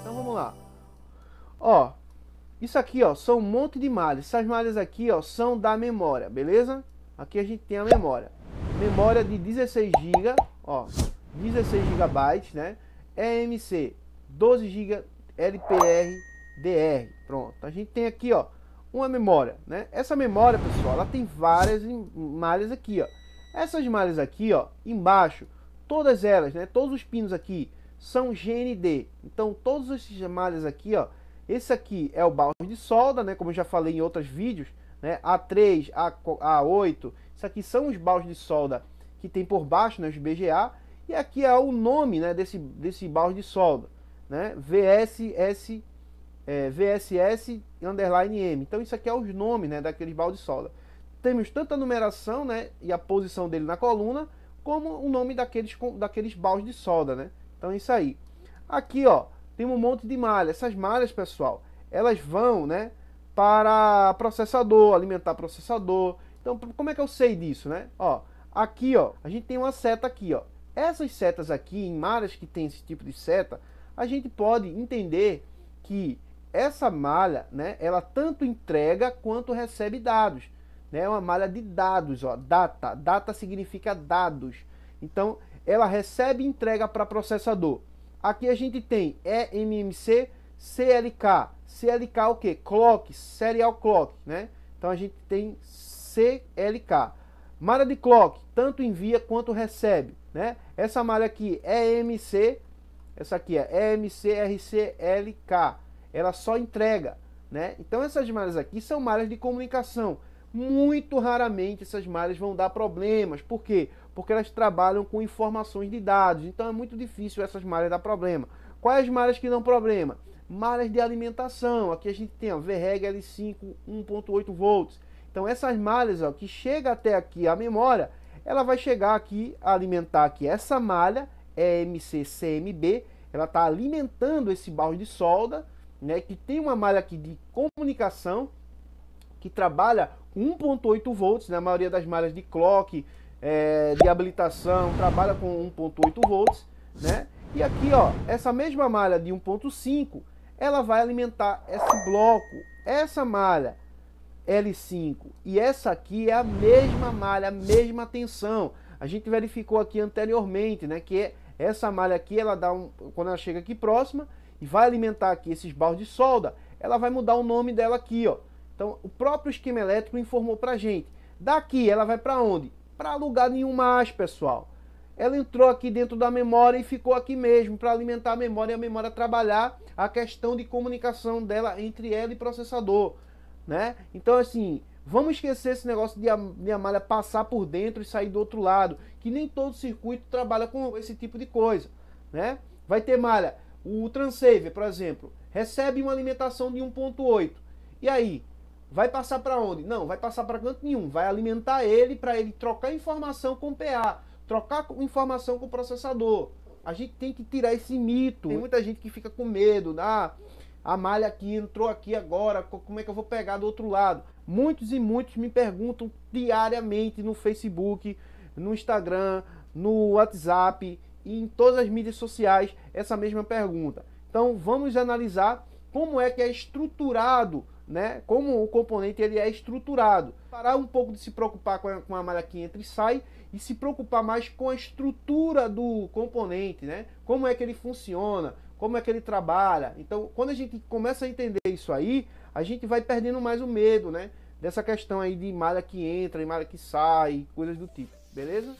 Então vamos lá. Ó, isso aqui, ó, são um monte de malhas. Essas malhas aqui, ó, são da memória, beleza? Aqui a gente tem a memória. Memória de 16 GB, ó, 16 GB, né? EMC, 12 GB LPR DR. Pronto. A gente tem aqui, ó, uma memória, né? Essa memória, pessoal, ela tem várias malhas aqui, ó. Essas malhas aqui, ó, embaixo, todas elas, né, todos os pinos aqui são GND. Então todos esses malhas aqui, ó, esse aqui é o balde de solda, né, como eu já falei em outros vídeos, né, A3, A, A8, isso aqui são os baldes de solda que tem por baixo, né, os BGA, e aqui é o nome, né, desse, desse balde de solda, né, VSS, é, VSS underline M. Então isso aqui é os nomes, né, daqueles baldes de solda. Temos tanto a numeração, né, e a posição dele na coluna, como o nome daqueles, daqueles baús de solda, né? Então é isso aí. Aqui, ó, tem um monte de malha. Essas malhas, pessoal, elas vão, né, para processador, alimentar processador. Então, como é que eu sei disso, né? Ó, aqui, ó, a gente tem uma seta aqui, ó. Essas setas aqui, em malhas que tem esse tipo de seta, a gente pode entender que essa malha, né, ela tanto entrega quanto recebe dados né? É uma malha de dados, ó, data. Data significa dados. Então, ela recebe e entrega para processador. Aqui a gente tem EMMC, CLK. CLK é o que? Clock, serial clock, né? Então a gente tem CLK. Malha de clock, tanto envia quanto recebe, né? Essa malha aqui é EMC, essa aqui é EMCRCLK. Ela só entrega, né? Então essas malhas aqui são malhas de comunicação muito raramente essas malhas vão dar problemas. Por quê? Porque elas trabalham com informações de dados. Então é muito difícil essas malhas dar problema. Quais as malhas que dão problema? Malhas de alimentação. Aqui a gente tem a VREG L5 1.8 volts. Então essas malhas ó, que chega até aqui a memória, ela vai chegar aqui a alimentar aqui essa malha EMC-CMB, ela está alimentando esse barro de solda, né, que tem uma malha aqui de comunicação que trabalha 1.8 volts, né? a maioria das malhas de clock, é, de habilitação, trabalha com 1.8 volts, né? E aqui, ó, essa mesma malha de 1.5, ela vai alimentar esse bloco. Essa malha L5 e essa aqui é a mesma malha, a mesma tensão. A gente verificou aqui anteriormente, né, que essa malha aqui, ela dá um, quando ela chega aqui próxima e vai alimentar aqui esses barros de solda, ela vai mudar o nome dela aqui, ó. Então, o próprio esquema elétrico informou para gente. Daqui ela vai para onde? Para lugar nenhum mais, pessoal. Ela entrou aqui dentro da memória e ficou aqui mesmo para alimentar a memória e a memória trabalhar a questão de comunicação dela entre ela e processador, né? Então, assim, vamos esquecer esse negócio de a, de a malha passar por dentro e sair do outro lado, que nem todo circuito trabalha com esse tipo de coisa, né? Vai ter malha. O transceiver, por exemplo, recebe uma alimentação de 1.8. E aí, Vai passar para onde? Não, vai passar para canto nenhum. Vai alimentar ele para ele trocar informação com o PA, trocar informação com o processador. A gente tem que tirar esse mito. Tem muita gente que fica com medo. Né? Ah, a malha aqui entrou aqui agora, como é que eu vou pegar do outro lado? Muitos e muitos me perguntam diariamente no Facebook, no Instagram, no WhatsApp e em todas as mídias sociais essa mesma pergunta. Então vamos analisar como é que é estruturado né, como o componente ele é estruturado. Parar um pouco de se preocupar com a, com a malha que entra e sai e se preocupar mais com a estrutura do componente, né? Como é que ele funciona, como é que ele trabalha. Então, quando a gente começa a entender isso aí, a gente vai perdendo mais o medo, né? Dessa questão aí de malha que entra e malha que sai, coisas do tipo, beleza?